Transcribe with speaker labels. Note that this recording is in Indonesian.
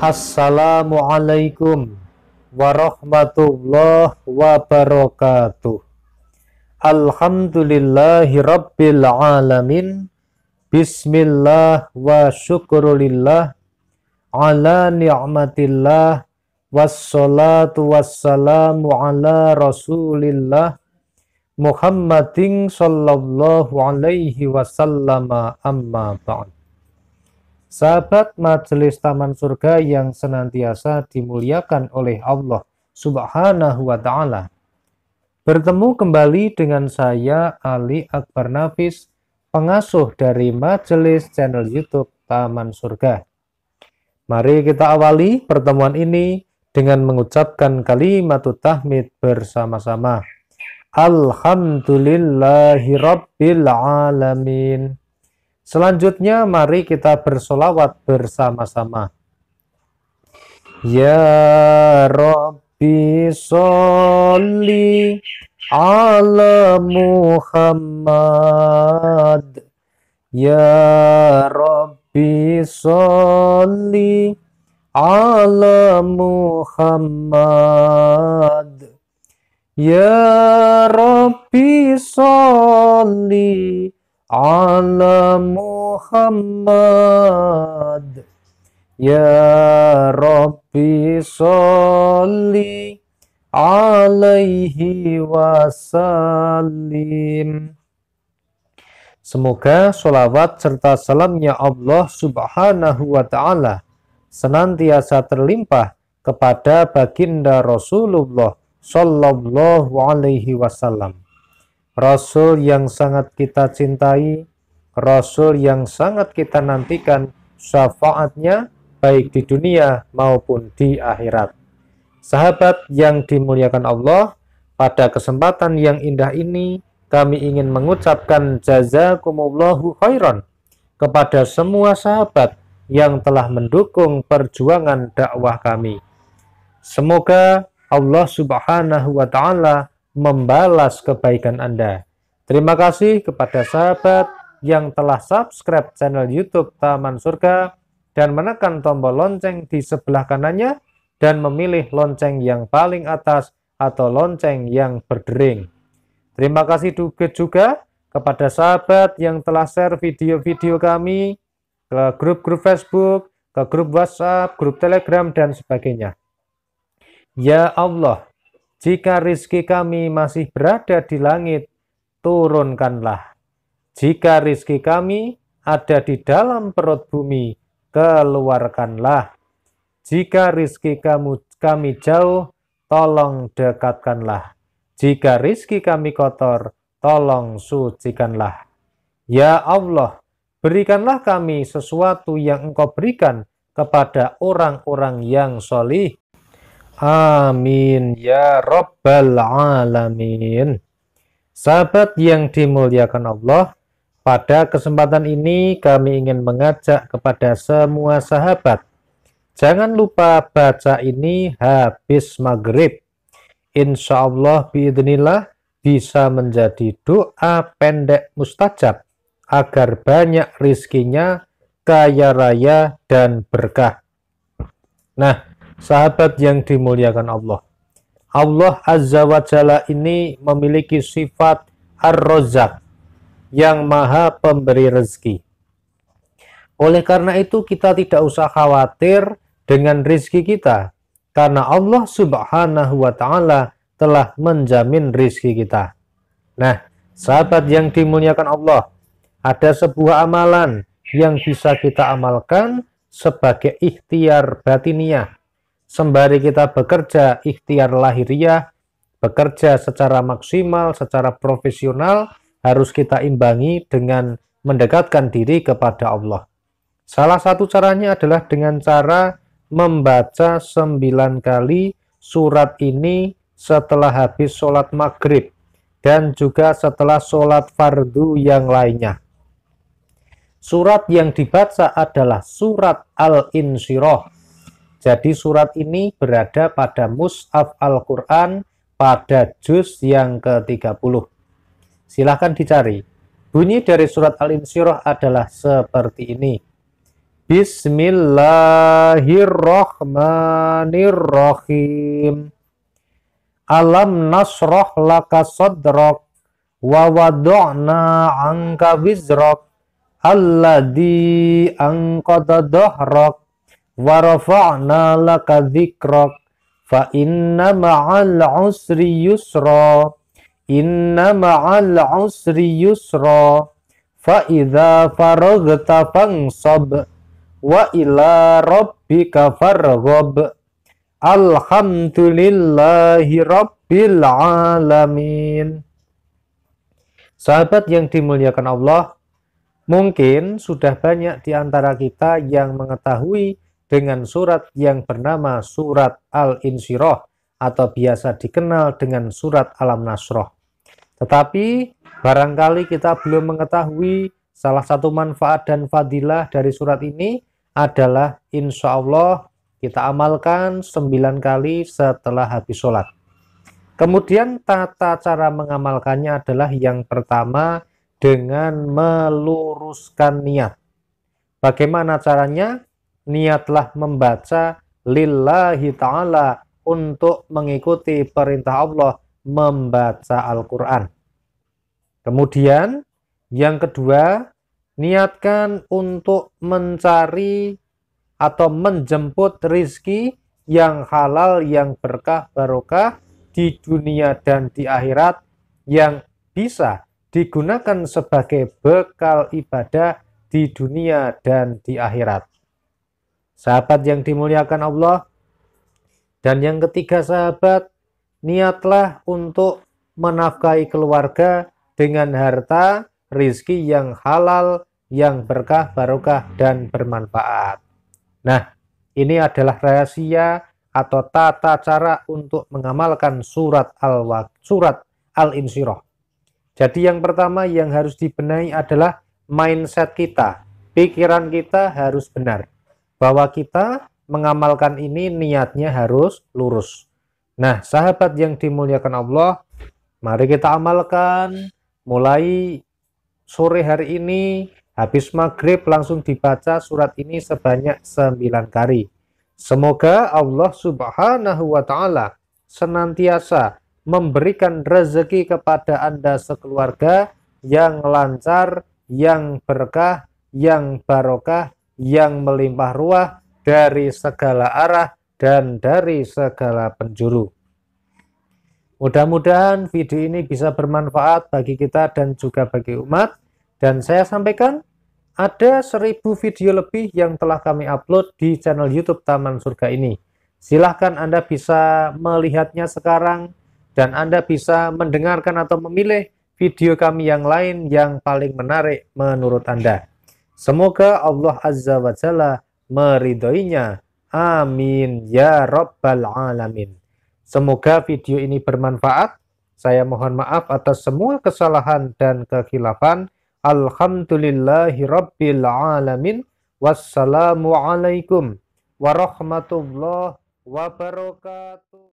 Speaker 1: Assalamualaikum warahmatullahi wabarakatuh. Alhamdulillahi rabbil alamin. Bismillah wa syukurulillah ala ni'matillah wassalatu wassalamu ala rasulillah Muhammadin sallallahu alaihi wasallama amma ba'd sahabat majelis taman surga yang senantiasa dimuliakan oleh Allah Subhanahu wa taala. Bertemu kembali dengan saya Ali Akbar Nafis, pengasuh dari majelis channel YouTube Taman Surga. Mari kita awali pertemuan ini dengan mengucapkan kalimat tahmid bersama-sama. Alhamdulillahirabbil alamin. Selanjutnya mari kita bersolawat bersama-sama. Ya Rabbi Soli ala Muhammad. Ya Rabbi Soli ala Muhammad. Ya Rabbi Muhammad على محمد يا ربي صل عليه وسلم Semoga sholawat serta salamnya Allah subhanahu wa ta'ala senantiasa terlimpah kepada baginda Rasulullah sallallahu alaihi wasallam. Rasul yang sangat kita cintai, Rasul yang sangat kita nantikan syafaatnya baik di dunia maupun di akhirat. Sahabat yang dimuliakan Allah, pada kesempatan yang indah ini kami ingin mengucapkan jazakumullahu khairan kepada semua sahabat yang telah mendukung perjuangan dakwah kami. Semoga Allah Subhanahu wa taala membalas kebaikan Anda. Terima kasih kepada sahabat yang telah subscribe channel YouTube Taman Surga dan menekan tombol lonceng di sebelah kanannya dan memilih lonceng yang paling atas atau lonceng yang berdering. Terima kasih juga kepada sahabat yang telah share video-video kami ke grup-grup Facebook, ke grup WhatsApp, grup Telegram, dan sebagainya. Ya Allah, jika rizki kami masih berada di langit, turunkanlah. Jika rizki kami ada di dalam perut bumi, keluarkanlah. Jika rizki kamu, kami jauh, tolong dekatkanlah. Jika rizki kami kotor, tolong sucikanlah. Ya Allah, berikanlah kami sesuatu yang engkau berikan kepada orang-orang yang solih Amin ya Rabbal Alamin. Sahabat yang dimuliakan Allah, pada kesempatan ini kami ingin mengajak kepada semua sahabat. Jangan lupa baca ini habis maghrib. Insya Allah biidnillah bisa menjadi doa pendek mustajab agar banyak rizkinya, kaya raya, dan berkah. Nah, sahabat yang dimuliakan Allah. Allah Azza wa Jalla ini memiliki sifat Ar-Razak yang maha pemberi rezeki. Oleh karena itu kita tidak usah khawatir dengan rezeki kita karena Allah Subhanahu wa taala telah menjamin rezeki kita. Nah, sahabat yang dimuliakan Allah, ada sebuah amalan yang bisa kita amalkan sebagai ikhtiar batiniah Sembari kita bekerja ikhtiar lahiriah, bekerja secara maksimal, secara profesional, harus kita imbangi dengan mendekatkan diri kepada Allah. Salah satu caranya adalah dengan cara membaca sembilan kali surat ini setelah habis sholat maghrib dan juga setelah sholat fardu yang lainnya. Surat yang dibaca adalah surat Al-Insyirah jadi surat ini berada pada Mus'af Al-Quran pada juz yang ke-30. Silahkan dicari. Bunyi dari surat Al-Insyirah adalah seperti ini. Bismillahirrahmanirrahim. Alam nasroh laka sodrok. Wawadu'na angka wizrok. alladhi angkada dohrok wa rafa'na laka dzikrak fa inna ma'al usri yusra inna ma'al usri yusra fa idza faraghta fansab wa ila rabbika farghab alhamdulillahi rabbil alamin Sahabat yang dimuliakan Allah, mungkin sudah banyak di antara kita yang mengetahui dengan surat yang bernama Surat Al-Insyirah atau biasa dikenal dengan Surat Alam Nasroh. Tetapi barangkali kita belum mengetahui salah satu manfaat dan fadilah dari surat ini adalah insya Allah kita amalkan sembilan kali setelah habis sholat. Kemudian tata cara mengamalkannya adalah yang pertama dengan meluruskan niat. Bagaimana caranya? niatlah membaca lillahi ta'ala untuk mengikuti perintah Allah membaca Al-Quran. Kemudian yang kedua, niatkan untuk mencari atau menjemput rizki yang halal, yang berkah, barokah di dunia dan di akhirat yang bisa digunakan sebagai bekal ibadah di dunia dan di akhirat. Sahabat yang dimuliakan Allah. Dan yang ketiga sahabat, niatlah untuk menafkahi keluarga dengan harta, rizki yang halal, yang berkah, barokah, dan bermanfaat. Nah, ini adalah rahasia atau tata cara untuk mengamalkan surat al surat al-insyirah. Jadi yang pertama yang harus dibenahi adalah mindset kita. Pikiran kita harus benar bahwa kita mengamalkan ini niatnya harus lurus. Nah, sahabat yang dimuliakan Allah, mari kita amalkan mulai sore hari ini habis maghrib langsung dibaca surat ini sebanyak sembilan kali. Semoga Allah Subhanahu wa taala senantiasa memberikan rezeki kepada Anda sekeluarga yang lancar, yang berkah, yang barokah, yang melimpah ruah dari segala arah dan dari segala penjuru. Mudah-mudahan video ini bisa bermanfaat bagi kita dan juga bagi umat. Dan saya sampaikan, ada seribu video lebih yang telah kami upload di channel YouTube Taman Surga ini. Silahkan Anda bisa melihatnya sekarang dan Anda bisa mendengarkan atau memilih video kami yang lain yang paling menarik menurut Anda. Semoga Allah Azza wa Jalla meridhoinya. Amin ya rabbal alamin. Semoga video ini bermanfaat. Saya mohon maaf atas semua kesalahan dan kekhilafan. Alhamdulillahi rabbil alamin. Wassalamualaikum warahmatullahi wabarakatuh.